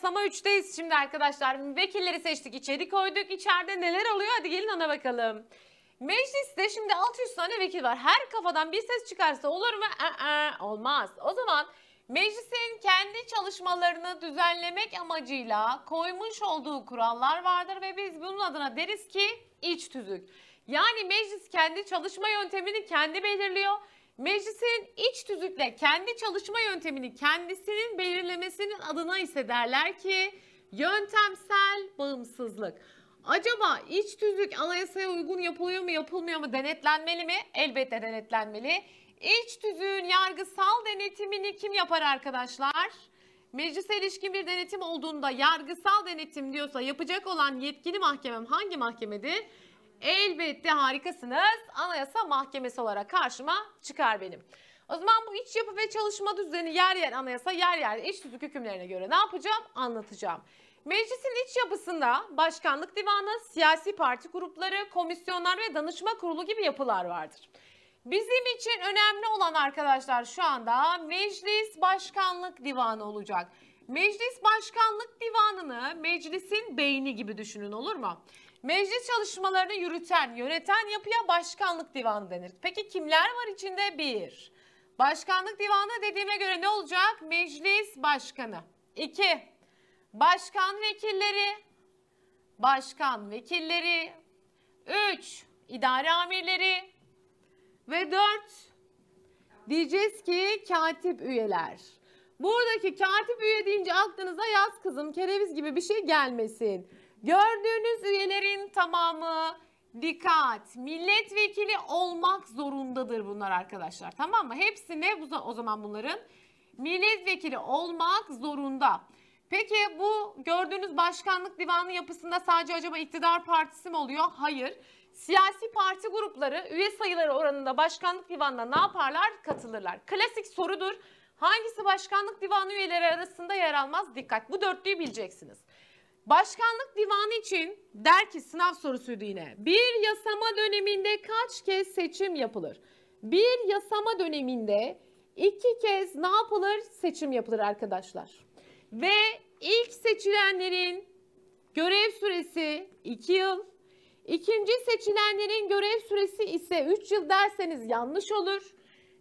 Sama 3'teyiz şimdi arkadaşlar. Vekilleri seçtik, içeri koyduk. İçeride neler oluyor? Hadi gelin ana bakalım. Mecliste şimdi 600 tane vekil var. Her kafadan bir ses çıkarsa olur mu? Aa, olmaz. O zaman meclisin kendi çalışmalarını düzenlemek amacıyla koymuş olduğu kurallar vardır ve biz bunun adına deriz ki iç tüzük. Yani meclis kendi çalışma yöntemini kendi belirliyor Meclisin iç tüzükle kendi çalışma yöntemini kendisinin belirlemesinin adına ise derler ki yöntemsel bağımsızlık. Acaba iç tüzük anayasaya uygun yapılıyor mu yapılmıyor mu denetlenmeli mi? Elbette denetlenmeli. İç tüzüğün yargısal denetimini kim yapar arkadaşlar? Meclise ilişkin bir denetim olduğunda yargısal denetim diyorsa yapacak olan yetkili mahkemem hangi mahkemedir? Elbette harikasınız. Anayasa Mahkemesi olarak karşıma çıkar benim. O zaman bu iç yapı ve çalışma düzeni yer yer anayasa, yer yer iç tüzük hükümlerine göre ne yapacağım? Anlatacağım. Meclisin iç yapısında başkanlık divanı, siyasi parti grupları, komisyonlar ve danışma kurulu gibi yapılar vardır. Bizim için önemli olan arkadaşlar şu anda meclis başkanlık divanı olacak. Meclis başkanlık divanını meclisin beyni gibi düşünün olur mu? Meclis çalışmalarını yürüten, yöneten yapıya başkanlık divanı denir. Peki kimler var içinde? Bir, başkanlık divanı dediğime göre ne olacak? Meclis başkanı. İki, başkan vekilleri, başkan vekilleri. Üç, idare amirleri. Ve dört, diyeceğiz ki katip üyeler. Buradaki katip üye deyince aklınıza yaz kızım kereviz gibi bir şey gelmesin. Gördüğünüz üyelerin tamamı dikkat milletvekili olmak zorundadır bunlar arkadaşlar. Tamam mı? Hepsine o zaman bunların milletvekili olmak zorunda. Peki bu gördüğünüz başkanlık divanı yapısında sadece acaba iktidar partisi mi oluyor? Hayır. Siyasi parti grupları üye sayıları oranında başkanlık divanına ne yaparlar? Katılırlar. Klasik sorudur. Hangisi başkanlık divanı üyeleri arasında yer almaz? Dikkat bu dörtlüyü bileceksiniz. Başkanlık divanı için der ki sınav sorusuydu yine. Bir yasama döneminde kaç kez seçim yapılır? Bir yasama döneminde iki kez ne yapılır? Seçim yapılır arkadaşlar. Ve ilk seçilenlerin görev süresi 2 yıl, ikinci seçilenlerin görev süresi ise 3 yıl derseniz yanlış olur.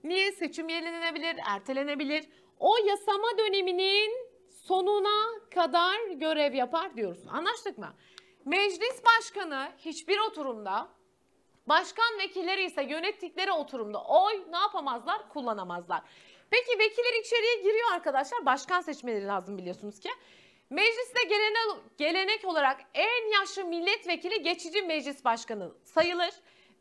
Niye? Seçim yenilenebilir, ertelenebilir. O yasama döneminin sonuna kadar görev yapar diyoruz. Anlaştık mı? Meclis başkanı hiçbir oturumda, başkan vekilleri ise yönettikleri oturumda oy ne yapamazlar? Kullanamazlar. Peki vekiller içeriye giriyor arkadaşlar. Başkan seçmeleri lazım biliyorsunuz ki. Mecliste gelenek, gelenek olarak en yaşlı milletvekili geçici meclis başkanı sayılır.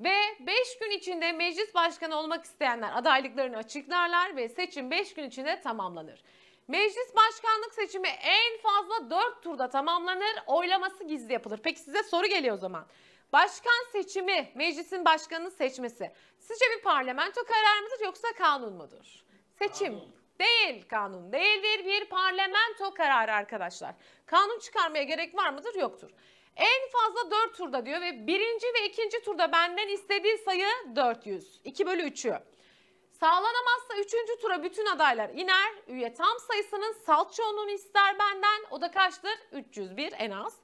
Ve 5 gün içinde meclis başkanı olmak isteyenler adaylıklarını açıklarlar ve seçim 5 gün içinde tamamlanır. Meclis başkanlık seçimi en fazla 4 turda tamamlanır, oylaması gizli yapılır. Peki size soru geliyor o zaman. Başkan seçimi, meclisin başkanını seçmesi sizce bir parlamento kararı mıdır yoksa kanun mudur? Seçim kanun. değil, kanun değildir. Bir parlamento kararı arkadaşlar. Kanun çıkarmaya gerek var mıdır? Yoktur. En fazla 4 turda diyor ve birinci ve ikinci turda benden istediği sayı 400. 2 bölü 3'ü. Sağlanamazsa 3. tura bütün adaylar iner. Üye tam sayısının salt çoğunluğunu ister benden. O da kaçtır? 301 en az.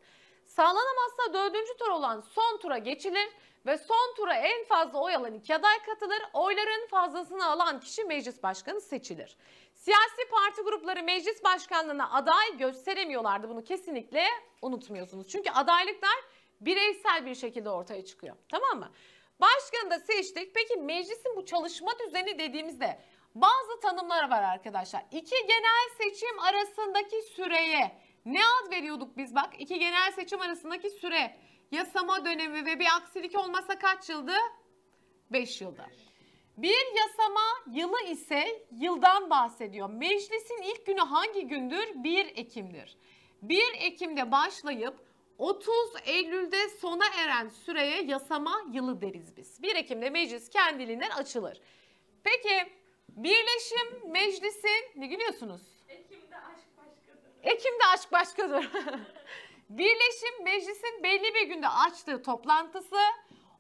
Sağlanamazsa 4. tur olan son tura geçilir ve son tura en fazla oy alan iki aday katılır. Oyların fazlasını alan kişi meclis başkanı seçilir. Siyasi parti grupları meclis başkanlığına aday gösteremiyorlardı. Bunu kesinlikle unutmuyorsunuz. Çünkü adaylıklar bireysel bir şekilde ortaya çıkıyor. Tamam mı? Başkanı da seçtik. Peki meclisin bu çalışma düzeni dediğimizde bazı tanımlar var arkadaşlar. İki genel seçim arasındaki süreye ne ad veriyorduk biz bak? İki genel seçim arasındaki süre yasama dönemi ve bir aksilik olmasa kaç yıldı? 5 yılda. Bir yasama yılı ise yıldan bahsediyor. Meclisin ilk günü hangi gündür? 1 Ekim'dir. 1 Ekim'de başlayıp 30 Eylül'de sona eren süreye yasama yılı deriz biz. 1 Ekim'de meclis kendiliğinden açılır. Peki birleşim meclisi ne gülüyorsunuz? Ekim'de aşk başkadır. Ekim'de aşk başkadır. birleşim meclisin belli bir günde açtığı toplantısı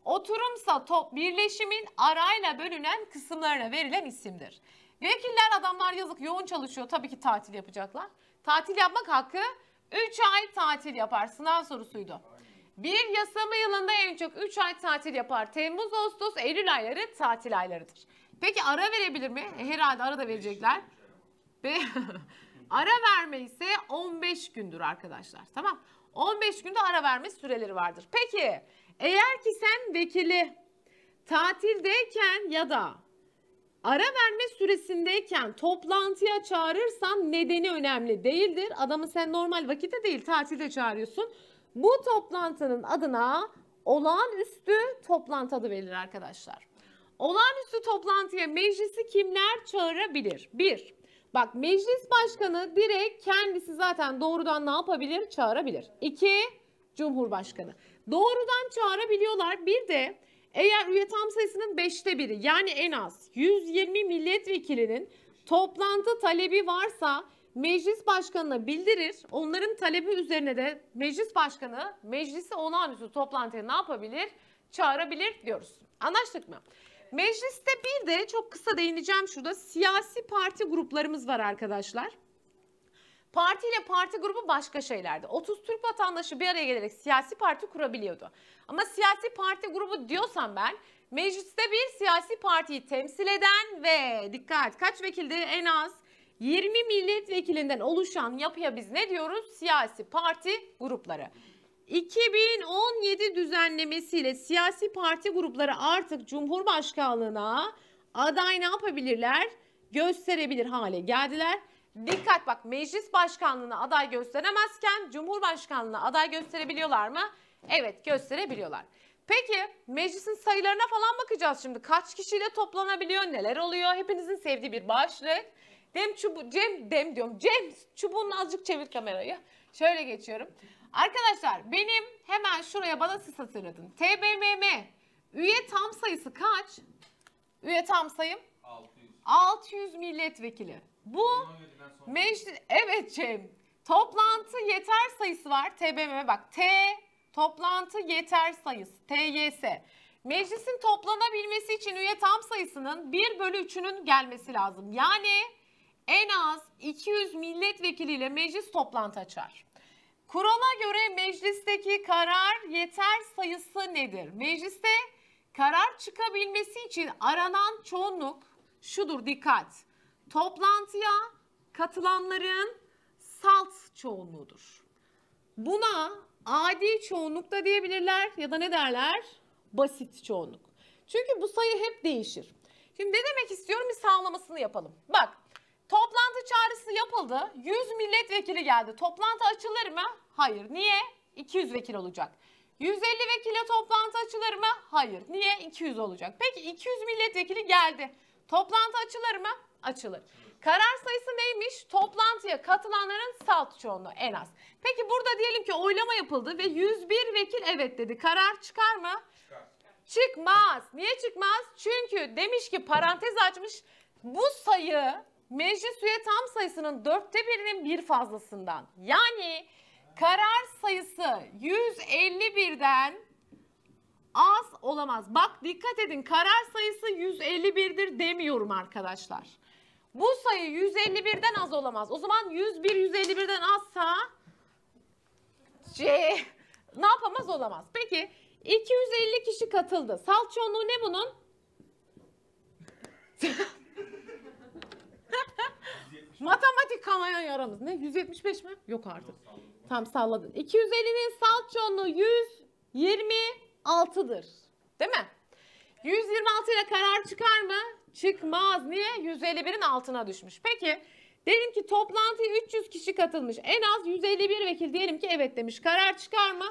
oturumsa top birleşimin arayla bölünen kısımlarına verilen isimdir. Vekiller adamlar yazık yoğun çalışıyor tabii ki tatil yapacaklar. Tatil yapmak hakkı 3 ay tatil yapar. Sınav sorusuydu. Bir yasama yılında en çok 3 ay tatil yapar. Temmuz, Ağustos, Eylül ayları tatil aylarıdır. Peki ara verebilir mi? E, herhalde ara da verecekler. Ve ara verme ise 15 gündür arkadaşlar. Tamam. 15 günde ara verme süreleri vardır. Peki eğer ki sen vekili tatildeyken ya da Ara verme süresindeyken toplantıya çağırırsan nedeni önemli değildir. Adamı sen normal vakitte değil tatilde çağırıyorsun. Bu toplantının adına olağanüstü toplantı adı verilir arkadaşlar. Olağanüstü toplantıya meclisi kimler çağırabilir? 1. Bak meclis başkanı direkt kendisi zaten doğrudan ne yapabilir? Çağırabilir. 2. Cumhurbaşkanı. Doğrudan çağırabiliyorlar. Bir de eğer üye tam sayısının 5'te biri yani en az 120 milletvekilinin toplantı talebi varsa meclis başkanına bildirir. Onların talebi üzerine de meclis başkanı meclisi olağanüstü toplantıya ne yapabilir? Çağırabilir diyoruz. Anlaştık mı? Mecliste bir de çok kısa değineceğim şurada siyasi parti gruplarımız var arkadaşlar. Parti ile parti grubu başka şeylerdi. 30 Türk vatandaşı bir araya gelerek siyasi parti kurabiliyordu. Ama siyasi parti grubu diyorsam ben mecliste bir siyasi partiyi temsil eden ve dikkat kaç vekildi en az 20 milletvekilinden oluşan yapıya biz ne diyoruz? Siyasi parti grupları. 2017 düzenlemesiyle siyasi parti grupları artık Cumhurbaşkanlığına aday ne yapabilirler? Gösterebilir hale geldiler. Dikkat bak meclis başkanlığına aday gösteremezken cumhurbaşkanlığına aday gösterebiliyorlar mı? Evet gösterebiliyorlar. Peki meclisin sayılarına falan bakacağız şimdi. Kaç kişiyle toplanabiliyor, neler oluyor? Hepinizin sevdiği bir başlık. Dem çubu, Cem, Dem diyorum. Cem çubuğunu azıcık çevir kamerayı. Şöyle geçiyorum. Arkadaşlar benim hemen şuraya bana siz hatırladın. TBMM üye tam sayısı kaç? Üye tam sayım? 600. 600 milletvekili. Bu meclis evet Cem şey, toplantı yeter sayısı var TBMM bak T toplantı yeter sayısı TYS. Meclisin toplanabilmesi için üye tam sayısının 1 bölü 3'ünün gelmesi lazım. Yani en az 200 milletvekiliyle meclis toplantı açar. Kurala göre meclisteki karar yeter sayısı nedir? Mecliste karar çıkabilmesi için aranan çoğunluk şudur dikkat toplantıya katılanların salt çoğunluğudur. Buna adi çoğunluk da diyebilirler ya da ne derler? Basit çoğunluk. Çünkü bu sayı hep değişir. Şimdi ne demek istiyorum bir sağlamasını yapalım. Bak toplantı çağrısı yapıldı. 100 milletvekili geldi. Toplantı açılır mı? Hayır. Niye? 200 vekil olacak. 150 vekile toplantı açılır mı? Hayır. Niye? 200 olacak. Peki 200 milletvekili geldi. Toplantı açılır mı? açılır. Karar sayısı neymiş? Toplantıya katılanların salt çoğunluğu en az. Peki burada diyelim ki oylama yapıldı ve 101 vekil evet dedi. Karar çıkar mı? Çıkar. Çıkmaz. Niye çıkmaz? Çünkü demiş ki parantez açmış bu sayı meclis üye tam sayısının dörtte birinin bir fazlasından. Yani karar sayısı 151'den az olamaz. Bak dikkat edin karar sayısı 151'dir demiyorum arkadaşlar. Bu sayı 151'den az olamaz. O zaman 101 151'den azsa C şey, ne yapamaz olamaz. Peki 250 kişi katıldı. Salt çoğunluğu ne bunun? Matematik kanayan yaramız. Ne 175 mi? Yok artık. Yok, Tam salladın. 250'nin salt çoğunluğu 126'dır. Değil mi? 126 ile karar çıkar mı? Çıkmaz. Niye? 151'in altına düşmüş. Peki Dedim ki toplantıya 300 kişi katılmış. En az 151 vekil diyelim ki evet demiş. Karar çıkar mı?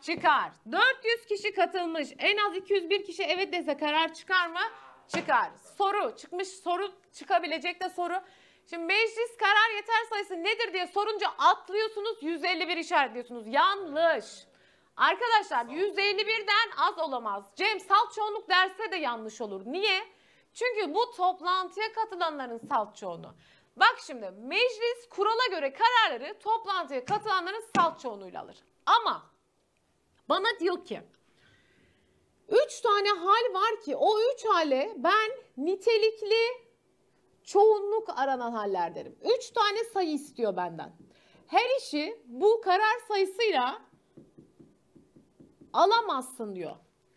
Çıkar. 400 kişi katılmış. En az 201 kişi evet dese karar çıkar mı? Çıkar. Soru çıkmış soru çıkabilecek de soru. Şimdi meclis karar yeter sayısı nedir diye sorunca atlıyorsunuz 151 işaretliyorsunuz. Yanlış. Arkadaşlar 151'den az olamaz. Cem salt çoğunluk derse de yanlış olur. Niye? Çünkü bu toplantıya katılanların salt çoğunu. Bak şimdi meclis kurala göre kararları toplantıya katılanların salt çoğunluğuyla alır. Ama bana diyor ki 3 tane hal var ki o 3 hale ben nitelikli çoğunluk aranan haller derim. 3 tane sayı istiyor benden. Her işi bu karar sayısıyla alamazsın diyor.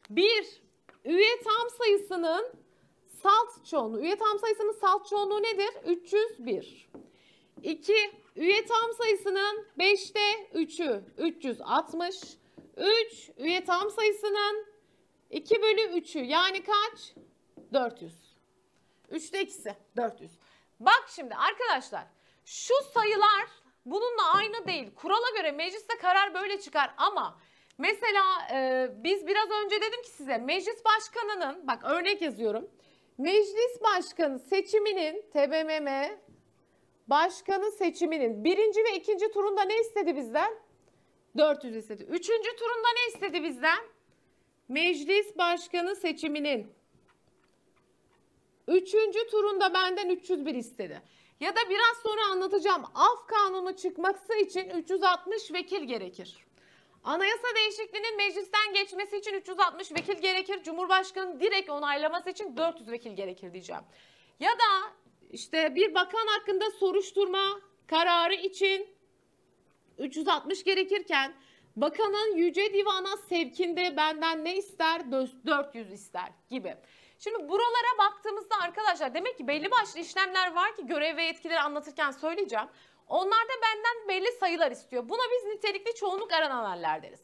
1. Üye tam sayısının Salt çoğunluğu. Üye tam sayısının salt çoğunluğu nedir? 301. 2. Üye tam sayısının 5'te 3'ü 360. 3. Üye tam sayısının 2 bölü 3'ü yani kaç? 400. 3'te ikisi 400. Bak şimdi arkadaşlar şu sayılar bununla aynı değil. Kurala göre mecliste karar böyle çıkar ama mesela e, biz biraz önce dedim ki size meclis başkanının bak örnek yazıyorum. Meclis başkanı seçiminin TBMM başkanı seçiminin birinci ve ikinci turunda ne istedi bizden? 400 istedi. Üçüncü turunda ne istedi bizden? Meclis başkanı seçiminin üçüncü turunda benden 301 istedi. Ya da biraz sonra anlatacağım. Af kanunu çıkması için 360 vekil gerekir. Anayasa değişikliğinin meclisten geçmesi için 360 vekil gerekir. Cumhurbaşkanı direkt onaylaması için 400 vekil gerekir diyeceğim. Ya da işte bir bakan hakkında soruşturma kararı için 360 gerekirken bakanın yüce divana sevkinde benden ne ister? 400 ister gibi. Şimdi buralara baktığımızda arkadaşlar demek ki belli başlı işlemler var ki görev ve yetkileri anlatırken söyleyeceğim. Onlar da benden belli sayılar istiyor. Buna biz nitelikli çoğunluk arananlar deriz.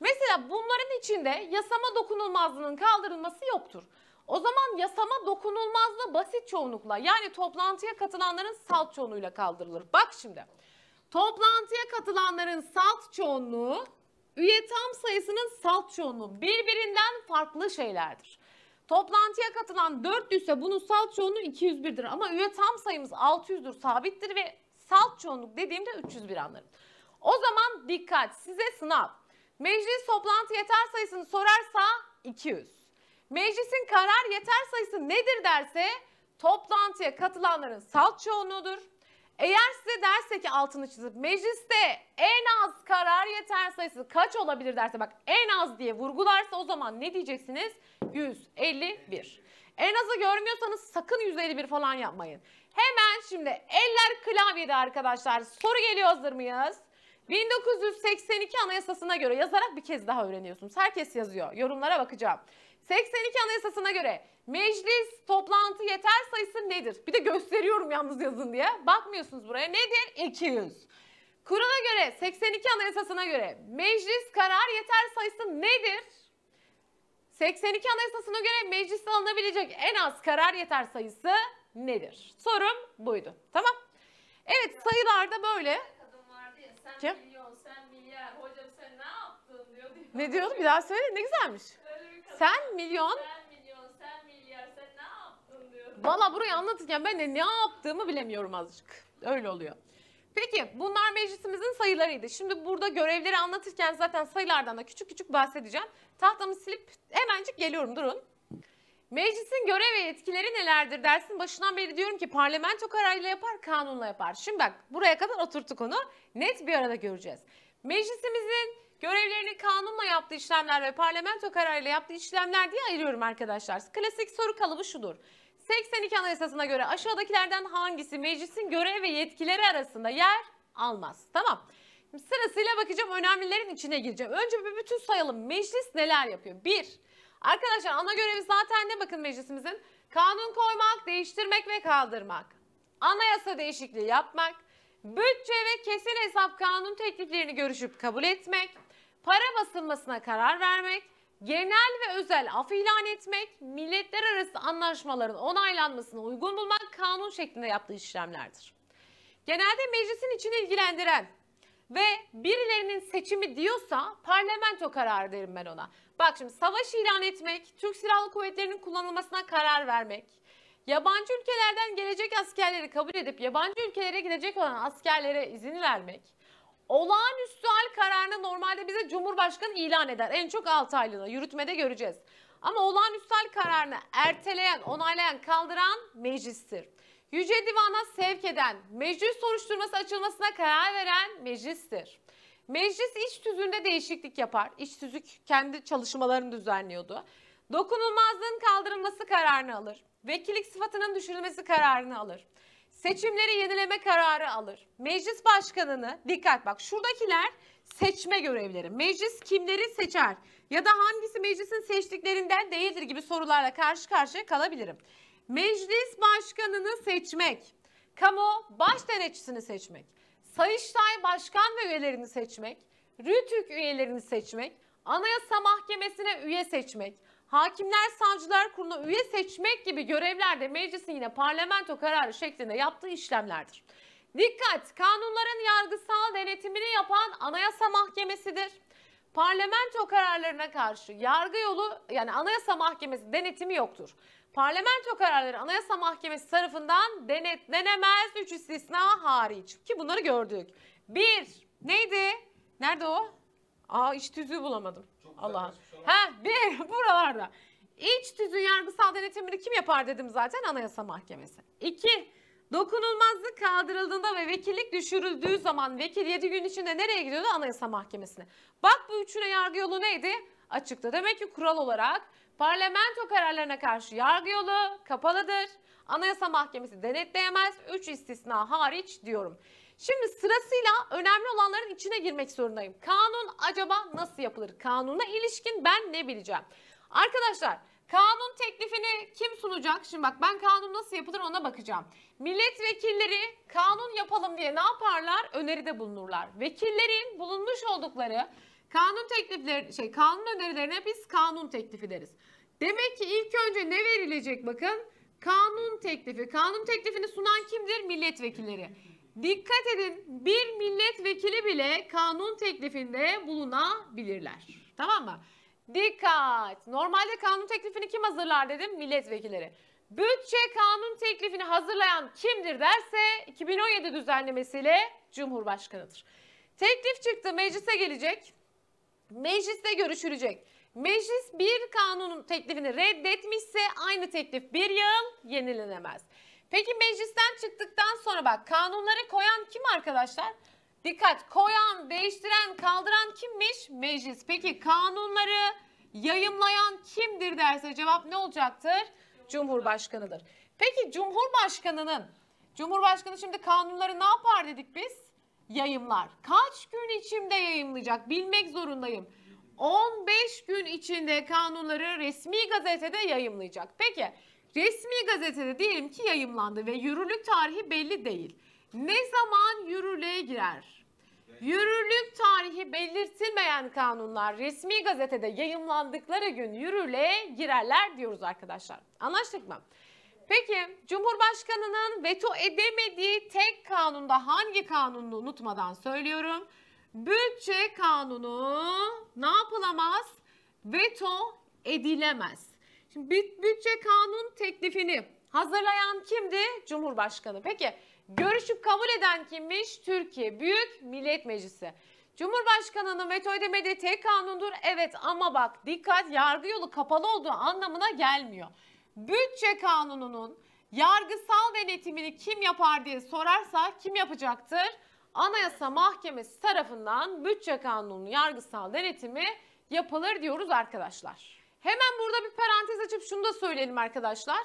Mesela bunların içinde yasama dokunulmazlığının kaldırılması yoktur. O zaman yasama dokunulmazlığı basit çoğunlukla yani toplantıya katılanların salt çoğunluğuyla kaldırılır. Bak şimdi toplantıya katılanların salt çoğunluğu üye tam sayısının salt çoğunluğu birbirinden farklı şeylerdir. Toplantıya katılan 400 ise bunun salt çoğunluğu 201'dir ama üye tam sayımız 600'dür sabittir ve salt çoğunluk dediğimde 301 anlarım. O zaman dikkat size sınav. Meclis toplantı yeter sayısını sorarsa 200. Meclisin karar yeter sayısı nedir derse toplantıya katılanların salt çoğunluğudur. Eğer size derse ki altını çizip mecliste en az karar yeter sayısı kaç olabilir derse bak en az diye vurgularsa o zaman ne diyeceksiniz? 151. En azı görmüyorsanız sakın 151 falan yapmayın. Hemen şimdi eller klavyede arkadaşlar. Soru geliyor hazır mıyız? 1982 Anayasası'na göre yazarak bir kez daha öğreniyorsunuz. Herkes yazıyor. Yorumlara bakacağım. 82 Anayasası'na göre meclis toplantı yeter sayısı nedir? Bir de gösteriyorum yalnız yazın diye. Bakmıyorsunuz buraya. Nedir? 200. Kurala göre 82 Anayasası'na göre meclis karar yeter sayısı nedir? 82 Anayasası'na göre meclis alınabilecek en az karar yeter sayısı nedir? Sorum buydu. Tamam. Evet sayılar da böyle. sen Kim? milyon, sen milyar. Hocam sen ne yaptın diyor. Ne diyordu? Bir daha söyle. Ne güzelmiş. Sen milyon. Sen milyon, sen milyar. Sen ne yaptın diyor. Valla burayı anlatırken ben de ne yaptığımı bilemiyorum azıcık. Öyle oluyor. Peki bunlar meclisimizin sayılarıydı. Şimdi burada görevleri anlatırken zaten sayılardan da küçük küçük bahsedeceğim. Tahtamı silip hemencik geliyorum durun. Meclisin görev ve yetkileri nelerdir dersin başından beri diyorum ki parlamento kararıyla yapar, kanunla yapar. Şimdi bak buraya kadar oturttuk onu. Net bir arada göreceğiz. Meclisimizin görevlerini kanunla yaptığı işlemler ve parlamento kararıyla yaptığı işlemler diye ayırıyorum arkadaşlar. Klasik soru kalıbı şudur. 82 Anayasası'na göre aşağıdakilerden hangisi meclisin görev ve yetkileri arasında yer almaz? Tamam. Sırasıyla bakacağım önemlilerin içine gireceğim. Önce bir bütün sayalım. Meclis neler yapıyor? 1- Arkadaşlar ana görevi zaten ne bakın meclisimizin? Kanun koymak, değiştirmek ve kaldırmak. Anayasa değişikliği yapmak. Bütçe ve kesin hesap kanun tekliflerini görüşüp kabul etmek. Para basılmasına karar vermek. Genel ve özel af ilan etmek, milletler arası anlaşmaların onaylanmasına uygun bulmak kanun şeklinde yaptığı işlemlerdir. Genelde meclisin içini ilgilendiren ve birilerinin seçimi diyorsa parlamento kararı derim ben ona. Bak şimdi savaş ilan etmek, Türk Silahlı Kuvvetleri'nin kullanılmasına karar vermek, yabancı ülkelerden gelecek askerleri kabul edip yabancı ülkelere gidecek olan askerlere izin vermek, olağanüstü hal kararını normalde bize Cumhurbaşkanı ilan eder. En çok 6 aylığına yürütmede göreceğiz. Ama olağanüstü hal kararını erteleyen, onaylayan, kaldıran meclistir. Yüce Divan'a sevk eden, meclis soruşturması açılmasına karar veren meclistir. Meclis iç tüzüğünde değişiklik yapar. İç tüzük kendi çalışmalarını düzenliyordu. Dokunulmazlığın kaldırılması kararını alır. Vekillik sıfatının düşürülmesi kararını alır. Seçimleri yenileme kararı alır. Meclis başkanını, dikkat bak şuradakiler seçme görevleri. Meclis kimleri seçer ya da hangisi meclisin seçtiklerinden değildir gibi sorularla karşı karşıya kalabilirim meclis başkanını seçmek, kamu baş denetçisini seçmek, Sayıştay başkan ve üyelerini seçmek, Rütük üyelerini seçmek, Anayasa Mahkemesi'ne üye seçmek, Hakimler Savcılar Kurulu üye seçmek gibi görevlerde de meclisin yine parlamento kararı şeklinde yaptığı işlemlerdir. Dikkat! Kanunların yargısal denetimini yapan Anayasa Mahkemesi'dir. Parlamento kararlarına karşı yargı yolu yani Anayasa Mahkemesi denetimi yoktur. Parlamento kararları Anayasa Mahkemesi tarafından denetlenemez 3 istisna hariç. Ki bunları gördük. Bir neydi? Nerede o? Aa iç tüzüğü bulamadım. Allah. Ha bir buralarda. İç tüzüğün yargısal denetimini kim yapar dedim zaten Anayasa Mahkemesi. İki Dokunulmazlık kaldırıldığında ve vekillik düşürüldüğü zaman vekil 7 gün içinde nereye gidiyordu? Anayasa Mahkemesi'ne. Bak bu üçüne yargı yolu neydi? Açıkta. Demek ki kural olarak Parlamento kararlarına karşı yargı yolu kapalıdır. Anayasa Mahkemesi denetleyemez. 3 istisna hariç diyorum. Şimdi sırasıyla önemli olanların içine girmek zorundayım. Kanun acaba nasıl yapılır? Kanuna ilişkin ben ne bileceğim? Arkadaşlar kanun teklifini kim sunacak? Şimdi bak ben kanun nasıl yapılır ona bakacağım. Milletvekilleri kanun yapalım diye ne yaparlar? Öneride bulunurlar. Vekillerin bulunmuş oldukları kanun teklifleri şey kanun önerilerine biz kanun teklifi deriz. Demek ki ilk önce ne verilecek bakın? Kanun teklifi. Kanun teklifini sunan kimdir? Milletvekilleri. Dikkat edin bir milletvekili bile kanun teklifinde bulunabilirler. Tamam mı? Dikkat! Normalde kanun teklifini kim hazırlar dedim? Milletvekilleri. Bütçe kanun teklifini hazırlayan kimdir derse 2017 düzenlemesiyle Cumhurbaşkanıdır. Teklif çıktı meclise gelecek. Mecliste görüşülecek. Meclis bir kanunun teklifini reddetmişse aynı teklif bir yıl yenilenemez. Peki meclisten çıktıktan sonra bak kanunları koyan kim arkadaşlar? Dikkat koyan, değiştiren, kaldıran kimmiş? Meclis. Peki kanunları yayımlayan kimdir derse cevap ne olacaktır? Cumhurbaşkanıdır. Peki Cumhurbaşkanının, Cumhurbaşkanı şimdi kanunları ne yapar dedik biz? Yayımlar. Kaç gün içinde yayımlayacak bilmek zorundayım. 15 gün içinde kanunları resmi gazetede yayımlayacak. Peki resmi gazetede diyelim ki yayımlandı ve yürürlük tarihi belli değil. Ne zaman yürürlüğe girer? Yürürlük tarihi belirtilmeyen kanunlar resmi gazetede yayımlandıkları gün yürürlüğe girerler diyoruz arkadaşlar. Anlaştık mı? Peki Cumhurbaşkanının veto edemediği tek kanunda hangi kanunu unutmadan söylüyorum. Bütçe kanunu ne yapılamaz? Veto edilemez. Şimdi bütçe kanun teklifini hazırlayan kimdi? Cumhurbaşkanı. Peki görüşüp kabul eden kimmiş? Türkiye Büyük Millet Meclisi. Cumhurbaşkanının veto edemediği tek kanundur. Evet ama bak dikkat yargı yolu kapalı olduğu anlamına gelmiyor. Bütçe kanununun yargısal denetimini kim yapar diye sorarsa kim yapacaktır? Anayasa Mahkemesi tarafından bütçe kanunu yargısal denetimi yapılır diyoruz arkadaşlar. Hemen burada bir parantez açıp şunu da söyleyelim arkadaşlar.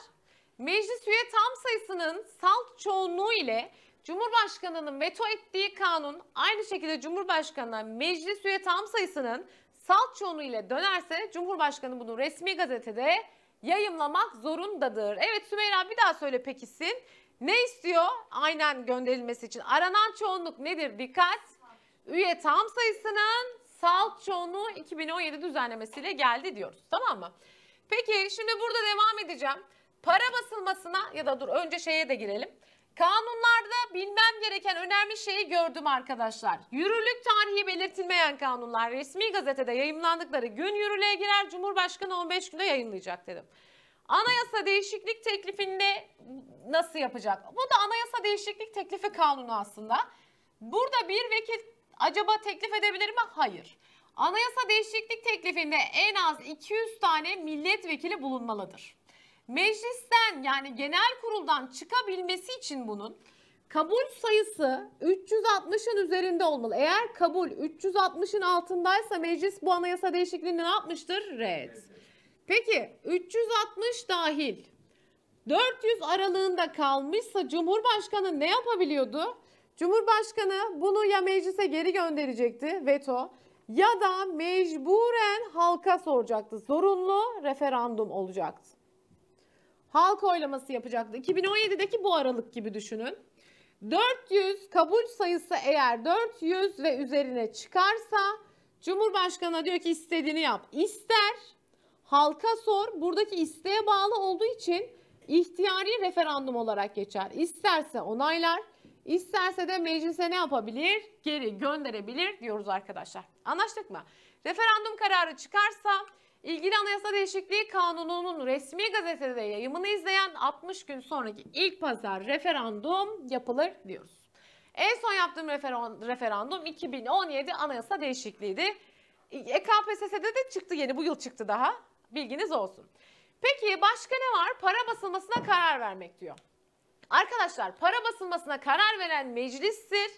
Meclis üye tam sayısının salt çoğunluğu ile Cumhurbaşkanı'nın veto ettiği kanun aynı şekilde Cumhurbaşkanı'na meclis üye tam sayısının salt çoğunluğu ile dönerse Cumhurbaşkanı bunu resmi gazetede yayımlamak zorundadır. Evet Sümeyra bir daha söyle pekisin. Ne istiyor? Aynen gönderilmesi için. Aranan çoğunluk nedir? Dikkat. Üye tam sayısının salt çoğunluğu 2017 düzenlemesiyle geldi diyoruz. Tamam mı? Peki şimdi burada devam edeceğim. Para basılmasına ya da dur önce şeye de girelim. Kanunlarda bilmem gereken önemli şeyi gördüm arkadaşlar. Yürürlük tarihi belirtilmeyen kanunlar resmi gazetede yayımlandıkları gün yürürlüğe girer. Cumhurbaşkanı 15 günde yayınlayacak dedim. Anayasa değişiklik teklifinde nasıl yapacak? Bu da anayasa değişiklik teklifi kanunu aslında. Burada bir vekil acaba teklif edebilir mi? Hayır. Anayasa değişiklik teklifinde en az 200 tane milletvekili bulunmalıdır. Meclisten yani genel kuruldan çıkabilmesi için bunun kabul sayısı 360'ın üzerinde olmalı. Eğer kabul 360'ın altındaysa meclis bu anayasa değişikliğini ne yapmıştır? Red. Evet. Peki 360 dahil 400 aralığında kalmışsa Cumhurbaşkanı ne yapabiliyordu? Cumhurbaşkanı bunu ya meclise geri gönderecekti veto ya da mecburen halka soracaktı. Zorunlu referandum olacaktı. Halk oylaması yapacaktı. 2017'deki bu aralık gibi düşünün. 400 kabul sayısı eğer 400 ve üzerine çıkarsa Cumhurbaşkanı diyor ki istediğini yap. İster halka sor buradaki isteğe bağlı olduğu için ihtiyari referandum olarak geçer. İsterse onaylar, isterse de meclise ne yapabilir? Geri gönderebilir diyoruz arkadaşlar. Anlaştık mı? Referandum kararı çıkarsa ilgili anayasa değişikliği kanununun resmi gazetede yayımını izleyen 60 gün sonraki ilk pazar referandum yapılır diyoruz. En son yaptığım referandum 2017 anayasa değişikliğiydi. E, de çıktı yeni bu yıl çıktı daha. Bilginiz olsun. Peki başka ne var? Para basılmasına karar vermek diyor. Arkadaşlar para basılmasına karar veren meclistir.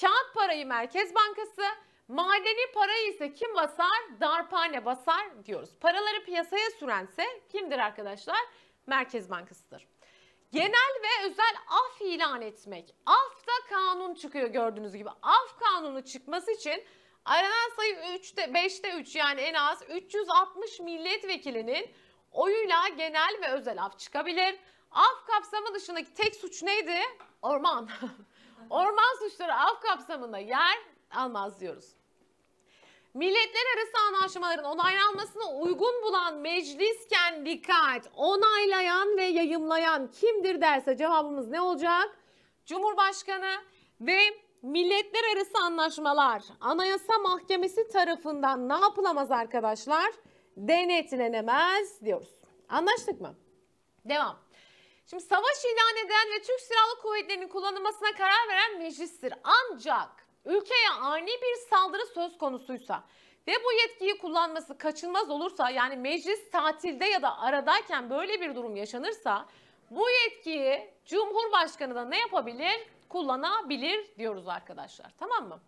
Kağıt parayı Merkez Bankası, madeni parayı ise kim basar? Darpane basar diyoruz. Paraları piyasaya sürense kimdir arkadaşlar? Merkez Bankası'dır. Genel ve özel af ilan etmek. Af da kanun çıkıyor gördüğünüz gibi. Af kanunu çıkması için Aranan sayı 3'te 5'te 3 yani en az 360 milletvekilinin oyuyla genel ve özel af çıkabilir. Af kapsamı dışındaki tek suç neydi? Orman. Orman suçları af kapsamında yer almaz diyoruz. Milletler arası anlaşmaların onaylanmasına uygun bulan meclisken dikkat onaylayan ve yayımlayan kimdir derse cevabımız ne olacak? Cumhurbaşkanı ve milletler arası anlaşmalar Anayasa Mahkemesi tarafından ne yapılamaz arkadaşlar? Denetlenemez diyoruz. Anlaştık mı? Devam. Şimdi savaş ilan eden ve Türk Silahlı Kuvvetleri'nin kullanılmasına karar veren meclistir. Ancak ülkeye ani bir saldırı söz konusuysa ve bu yetkiyi kullanması kaçınılmaz olursa yani meclis tatilde ya da aradayken böyle bir durum yaşanırsa bu yetkiyi Cumhurbaşkanı da ne yapabilir? kullanabilir diyoruz arkadaşlar. Tamam mı?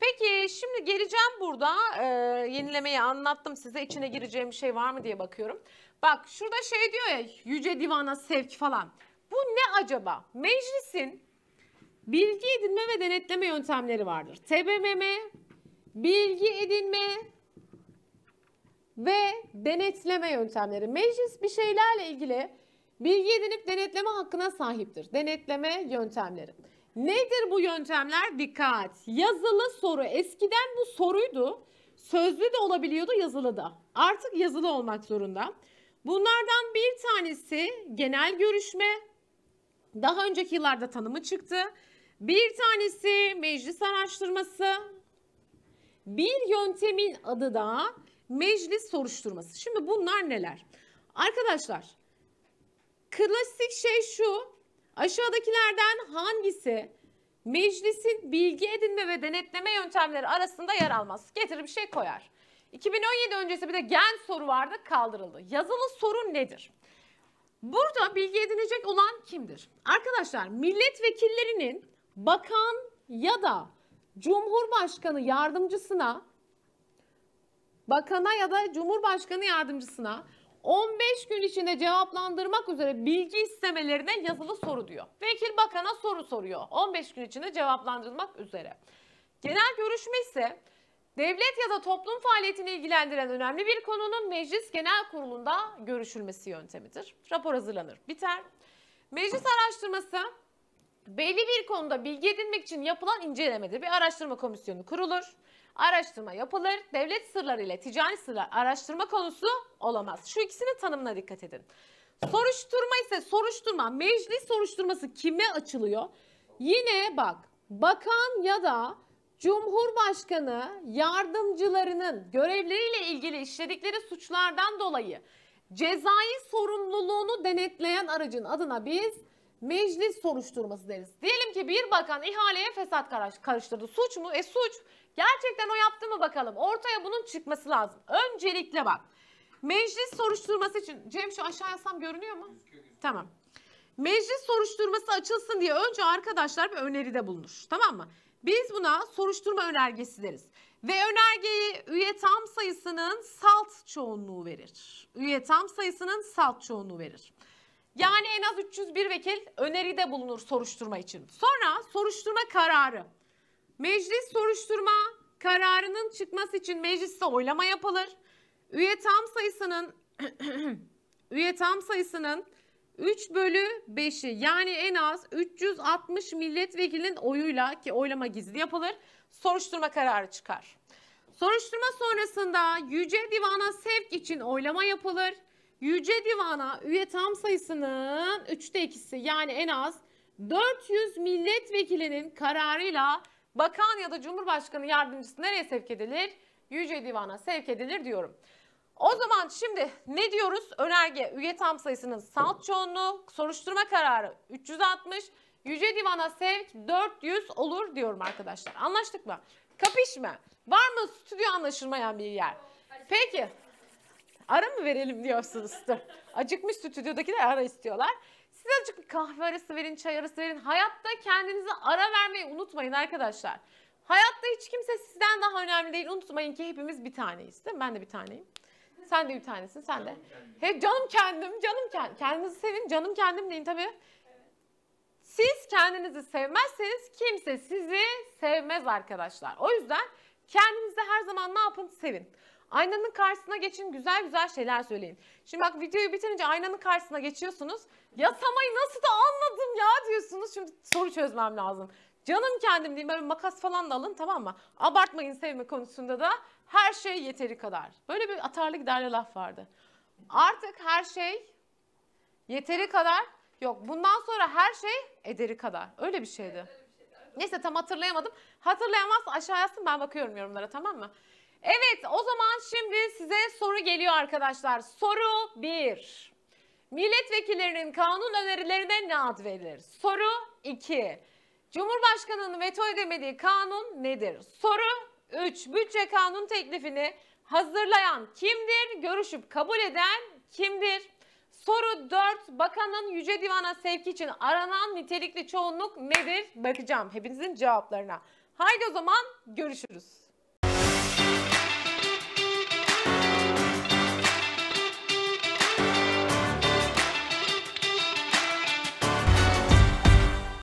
Peki şimdi geleceğim burada e, yenilemeyi anlattım size içine gireceğim bir şey var mı diye bakıyorum. Bak şurada şey diyor ya yüce divana sevk falan. Bu ne acaba? Meclisin bilgi edinme ve denetleme yöntemleri vardır. TBMM, bilgi edinme ve denetleme yöntemleri. Meclis bir şeylerle ilgili bilgi edinip denetleme hakkına sahiptir. Denetleme yöntemleri. Nedir bu yöntemler? Dikkat. Yazılı soru. Eskiden bu soruydu. Sözlü de olabiliyordu yazılı da. Artık yazılı olmak zorunda. Bunlardan bir tanesi genel görüşme. Daha önceki yıllarda tanımı çıktı. Bir tanesi meclis araştırması. Bir yöntemin adı da meclis soruşturması. Şimdi bunlar neler? Arkadaşlar klasik şey şu. Aşağıdakilerden hangisi meclisin bilgi edinme ve denetleme yöntemleri arasında yer almaz? Getirir bir şey koyar. 2017 öncesi bir de gen soru vardı kaldırıldı. Yazılı soru nedir? Burada bilgi edinecek olan kimdir? Arkadaşlar milletvekillerinin bakan ya da cumhurbaşkanı yardımcısına bakana ya da cumhurbaşkanı yardımcısına 15 gün içinde cevaplandırmak üzere bilgi istemelerine yazılı soru diyor. Vekil bakana soru soruyor. 15 gün içinde cevaplandırılmak üzere. Genel görüşme ise devlet ya da toplum faaliyetini ilgilendiren önemli bir konunun meclis genel kurulunda görüşülmesi yöntemidir. Rapor hazırlanır, biter. Meclis araştırması Belli bir konuda bilgi edinmek için yapılan incelemede bir araştırma komisyonu kurulur. Araştırma yapılır. Devlet sırları ile ticari sırlar araştırma konusu olamaz. Şu ikisinin tanımına dikkat edin. Soruşturma ise soruşturma. Meclis soruşturması kime açılıyor? Yine bak bakan ya da Cumhurbaşkanı yardımcılarının görevleriyle ilgili işledikleri suçlardan dolayı cezai sorumluluğunu denetleyen aracın adına biz meclis soruşturması deriz. Diyelim ki bir bakan ihaleye fesat karıştırdı. Suç mu? E suç. Gerçekten o yaptı mı bakalım? Ortaya bunun çıkması lazım. Öncelikle bak. Meclis soruşturması için Cem şu aşağı yazsam görünüyor mu? Tamam. Meclis soruşturması açılsın diye önce arkadaşlar bir öneride bulunur. Tamam mı? Biz buna soruşturma önergesi deriz. Ve önergeyi üye tam sayısının salt çoğunluğu verir. Üye tam sayısının salt çoğunluğu verir. Yani en az 301 vekil öneride bulunur soruşturma için. Sonra soruşturma kararı. Meclis soruşturma kararının çıkması için mecliste oylama yapılır. Üye tam sayısının üye tam sayısının 3 bölü 5'i yani en az 360 milletvekilinin oyuyla ki oylama gizli yapılır soruşturma kararı çıkar. Soruşturma sonrasında Yüce Divan'a sevk için oylama yapılır. Yüce Divan'a üye tam sayısının 3'te 2'si yani en az 400 milletvekilinin kararıyla bakan ya da cumhurbaşkanı yardımcısı nereye sevk edilir? Yüce Divan'a sevk edilir diyorum. O zaman şimdi ne diyoruz? Önerge üye tam sayısının salt çoğunluğu, soruşturma kararı 360, Yüce Divan'a sevk 400 olur diyorum arkadaşlar. Anlaştık mı? Kapışma. Var mı stüdyo anlaşılmayan bir yer? Peki. Ara mı verelim diyorsunuz. Acıkmış stüdyodakiler ara istiyorlar. Siz azıcık bir kahve arası verin, çay arası verin. Hayatta kendinize ara vermeyi unutmayın arkadaşlar. Hayatta hiç kimse sizden daha önemli değil. Unutmayın ki hepimiz bir taneyiz değil mi? Ben de bir taneyim. Sen de bir tanesin, sen de. He, canım kendim, canım kendim. Kendinizi sevin, canım kendim deyin tabii. Siz kendinizi sevmezseniz kimse sizi sevmez arkadaşlar. O yüzden kendinizi her zaman ne yapın? Sevin. Aynanın karşısına geçin güzel güzel şeyler söyleyin. Şimdi bak videoyu bitirince aynanın karşısına geçiyorsunuz. Ya Samay'ı nasıl da anladım ya diyorsunuz. Şimdi soru çözmem lazım. Canım kendim diyeyim böyle makas falan da alın tamam mı? Abartmayın sevme konusunda da her şey yeteri kadar. Böyle bir atarlı giderli laf vardı. Artık her şey yeteri kadar yok. Bundan sonra her şey ederi kadar. Öyle bir şeydi. Neyse tam hatırlayamadım. Hatırlayamazsa aşağı yazsın ben bakıyorum yorumlara tamam mı? Evet o zaman şimdi size soru geliyor arkadaşlar. Soru 1. Milletvekillerinin kanun önerilerine ne ad verilir? Soru 2. Cumhurbaşkanının veto edemediği kanun nedir? Soru 3. Bütçe kanun teklifini hazırlayan kimdir? Görüşüp kabul eden kimdir? Soru 4. Bakanın Yüce Divan'a sevki için aranan nitelikli çoğunluk nedir? Bakacağım hepinizin cevaplarına. Haydi o zaman görüşürüz.